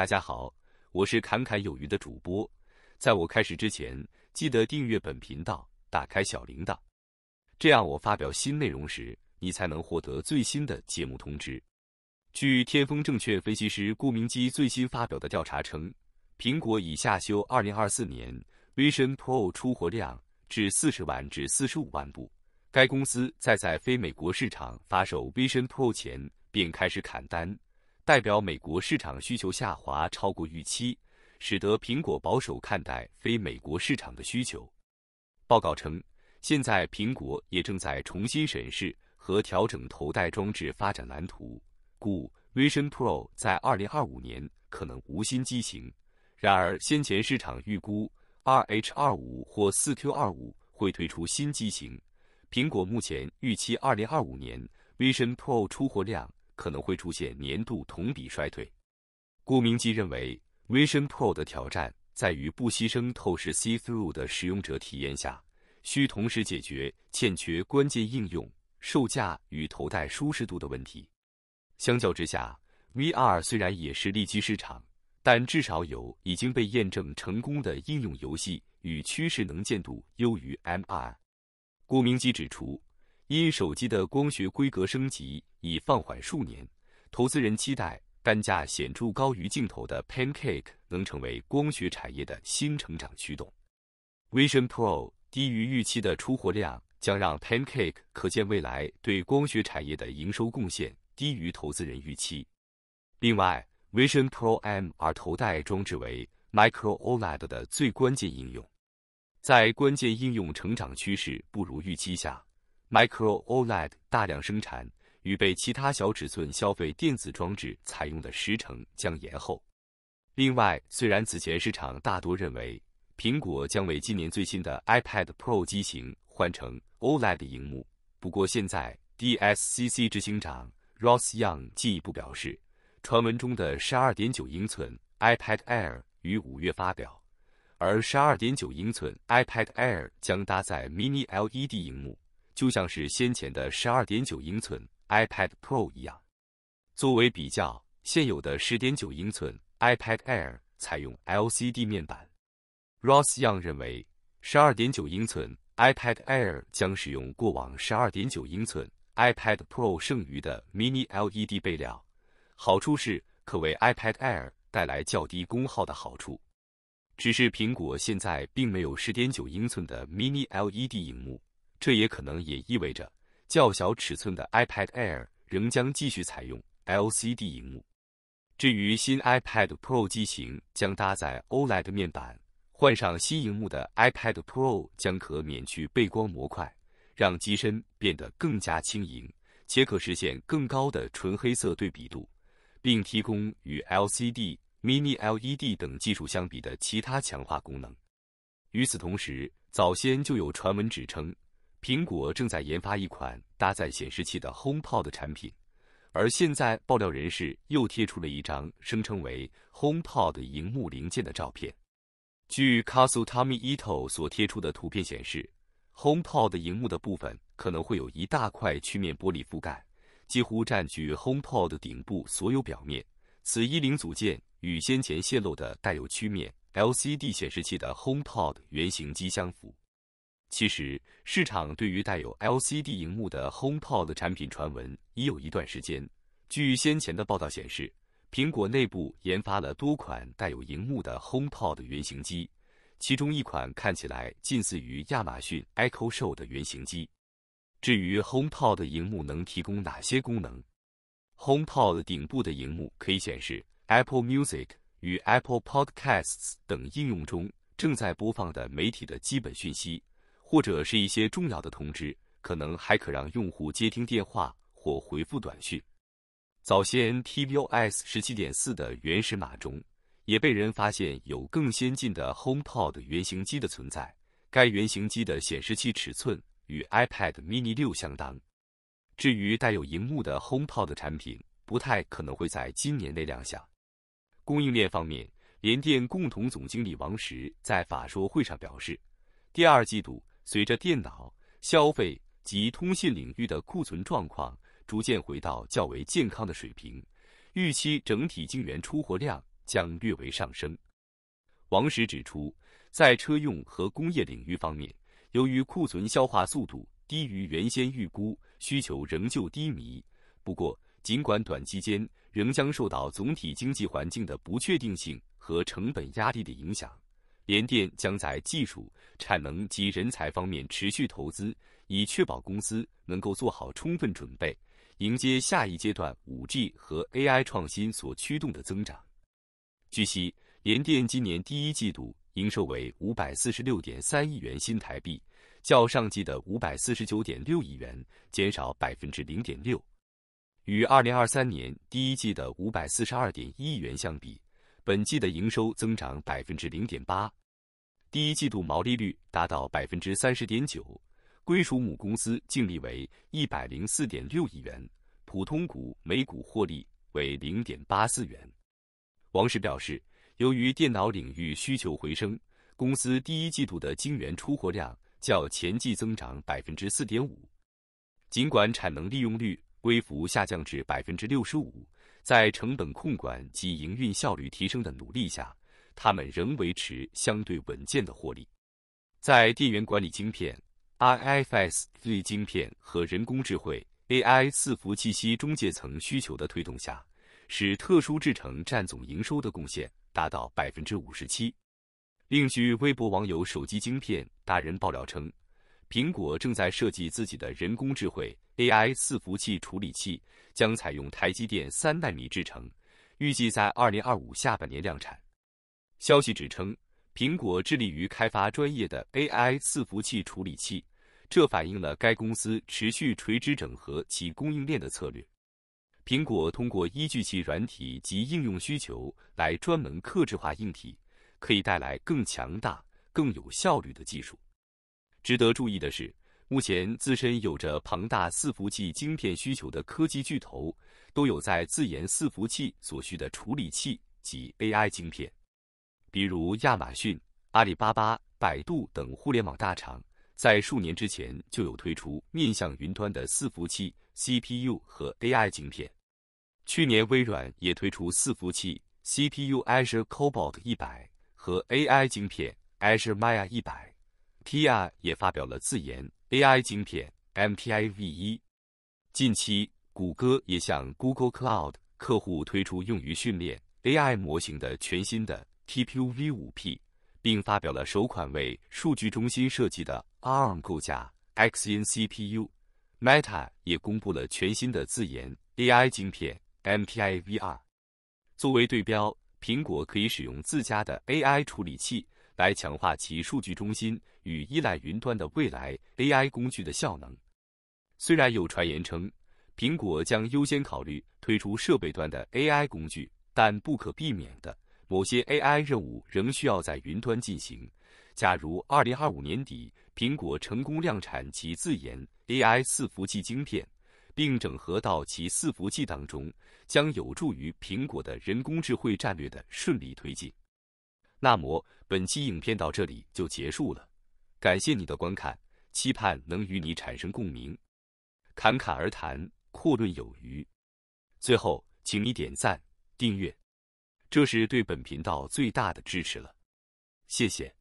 大家好，我是侃侃有余的主播。在我开始之前，记得订阅本频道，打开小铃铛，这样我发表新内容时，你才能获得最新的节目通知。据天风证券分析师顾明基最新发表的调查称，苹果已下修2024年 Vision Pro 出货量至40万至45万部。该公司在在非美国市场发售 Vision Pro 前便开始砍单。代表美国市场需求下滑超过预期，使得苹果保守看待非美国市场的需求。报告称，现在苹果也正在重新审视和调整头戴装置发展蓝图，故 Vision Pro 在二零二五年可能无新机型。然而，先前市场预估 r H 二五或四 Q 二五会推出新机型。苹果目前预期二零二五年 Vision Pro 出货量。可能会出现年度同比衰退。顾明基认为，Vision Pro 的挑战在于不牺牲透视 （see through） 的使用者体验下，需同时解决欠缺关键应用、售价与头戴舒适度的问题。相较之下，VR 虽然也是利基市场，但至少有已经被验证成功的应用游戏与趋势能见度优于 MR。顾明基指出。因手机的光学规格升级已放缓数年，投资人期待单价显著高于镜头的 Pancake 能成为光学产业的新成长驱动。Vision Pro 低于预期的出货量将让 Pancake 可见未来对光学产业的营收贡献低于投资人预期。另外，Vision Pro M R 头戴装置为 Micro OLED 的最关键应用，在关键应用成长趋势不如预期下。Micro OLED 大量生产与被其他小尺寸消费电子装置采用的时程将延后。另外，虽然此前市场大多认为苹果将为今年最新的 iPad Pro 机型换成 OLED 屏幕，不过现在 DSCC 执行长 Ross Young 进一步表示，传闻中的12.9英寸 iPad Air 于五月发表，而12.9英寸 iPad Air 将搭载 Mini LED 屏幕。就像是先前的12.9英寸 iPad Pro 一样。作为比较，现有的10.9英寸 iPad Air 采用 LCD 面板。Ross Young 认为，12.9英寸 iPad Air 将使用过往12.9英寸 iPad Pro 剩余的 Mini LED 背料，好处是可为 iPad Air 带来较低功耗的好处。只是苹果现在并没有10.9英寸的 Mini LED 屏幕。这也可能也意味着，较小尺寸的 iPad Air 仍将继续采用 LCD 屏幕。至于新 iPad Pro 机型将搭载 OLED 面板，换上新屏幕的 iPad Pro 将可免去背光模块，让机身变得更加轻盈，且可实现更高的纯黑色对比度，并提供与 LCD、Mini LED 等技术相比的其他强化功能。与此同时，早先就有传闻指称。苹果正在研发一款搭载显示器的 HomePod 产品，而现在爆料人士又贴出了一张声称为 HomePod 荧幕零件的照片。据 c a s u t a m i i t o 所贴出的图片显示，HomePod 荧幕的部分可能会有一大块曲面玻璃覆盖，几乎占据 HomePod 的顶部所有表面。此一零组件与先前泄露的带有曲面 LCD 显示器的 HomePod 原型机相符。其实，市场对于带有 LCD 荧幕的 HomePod 产品传闻已有一段时间。据先前的报道显示，苹果内部研发了多款带有荧幕的 HomePod 原型机，其中一款看起来近似于亚马逊 Echo Show 的原型机。至于 HomePod 荧幕能提供哪些功能？HomePod 顶部的荧幕可以显示 Apple Music 与 Apple Podcasts 等应用中正在播放的媒体的基本讯息。或者是一些重要的通知，可能还可让用户接听电话或回复短讯。早先，TVOS 17.4的原始码中，也被人发现有更先进的 HomePod 原型机的存在。该原型机的显示器尺寸与 iPad mini 6相当。至于带有荧幕的 HomePod 产品，不太可能会在今年内亮相。供应链方面，联电共同总经理王石在法说会上表示，第二季度。随着电脑、消费及通信领域的库存状况逐渐回到较为健康的水平，预期整体晶圆出货量将略微上升。王石指出，在车用和工业领域方面，由于库存消化速度低于原先预估，需求仍旧低迷。不过，尽管短期间仍将受到总体经济环境的不确定性和成本压力的影响。联电将在技术、产能及人才方面持续投资，以确保公司能够做好充分准备，迎接下一阶段 5G 和 AI 创新所驱动的增长。据悉，联电今年第一季度营收为五百四十六点三亿元新台币，较上季的五百四十九点六亿元减少百分之零点六，与二零二三年第一季的五百四十二点一亿元相比，本季的营收增长百分之零点八。第一季度毛利率达到百分之三十点九，归属母公司净利为一百零四点六亿元，普通股每股获利为零点八四元。王石表示，由于电脑领域需求回升，公司第一季度的晶圆出货量较前季增长百分之四点五。尽管产能利用率微幅下降至百分之六十五，在成本控管及营运效率提升的努力下。他们仍维持相对稳健的获利，在电源管理晶片、RFSZ 晶片和人工智慧 AI 伺服器息中介层需求的推动下，使特殊制成占总营收的贡献达到百分之五十七。另据微博网友“手机晶片达人”爆料称，苹果正在设计自己的人工智慧 AI 伺服器处理器，将采用台积电三纳米制成，预计在二零二五下半年量产。消息指称，苹果致力于开发专业的 AI 伺服器处理器，这反映了该公司持续垂直整合其供应链的策略。苹果通过依据其软体及应用需求来专门克制化硬体，可以带来更强大、更有效率的技术。值得注意的是，目前自身有着庞大伺服器晶片需求的科技巨头，都有在自研伺服器所需的处理器及 AI 晶片。比如亚马逊、阿里巴巴、百度等互联网大厂，在数年之前就有推出面向云端的伺服器 CPU 和 AI 晶片。去年微软也推出伺服器 CPU Azure Cobalt 100和 AI 晶片 Azure Maya 100。TIA 也发表了自研 AI 晶片 MTIV 一。近期，谷歌也向 Google Cloud 客户推出用于训练 AI 模型的全新的。TPU v5p，并发表了首款为数据中心设计的 ARM 构架 XNCPU。Meta 也公布了全新的自研 AI 晶片 MTIv2。作为对标，苹果可以使用自家的 AI 处理器来强化其数据中心与依赖云端的未来 AI 工具的效能。虽然有传言称苹果将优先考虑推出设备端的 AI 工具，但不可避免的。某些 AI 任务仍需要在云端进行。假如二零二五年底苹果成功量产其自研 AI 四伏器晶片，并整合到其四伏器当中，将有助于苹果的人工智慧战略的顺利推进。那么本期影片到这里就结束了，感谢你的观看，期盼能与你产生共鸣。侃侃而谈，阔论有余。最后，请你点赞、订阅。这是对本频道最大的支持了，谢谢。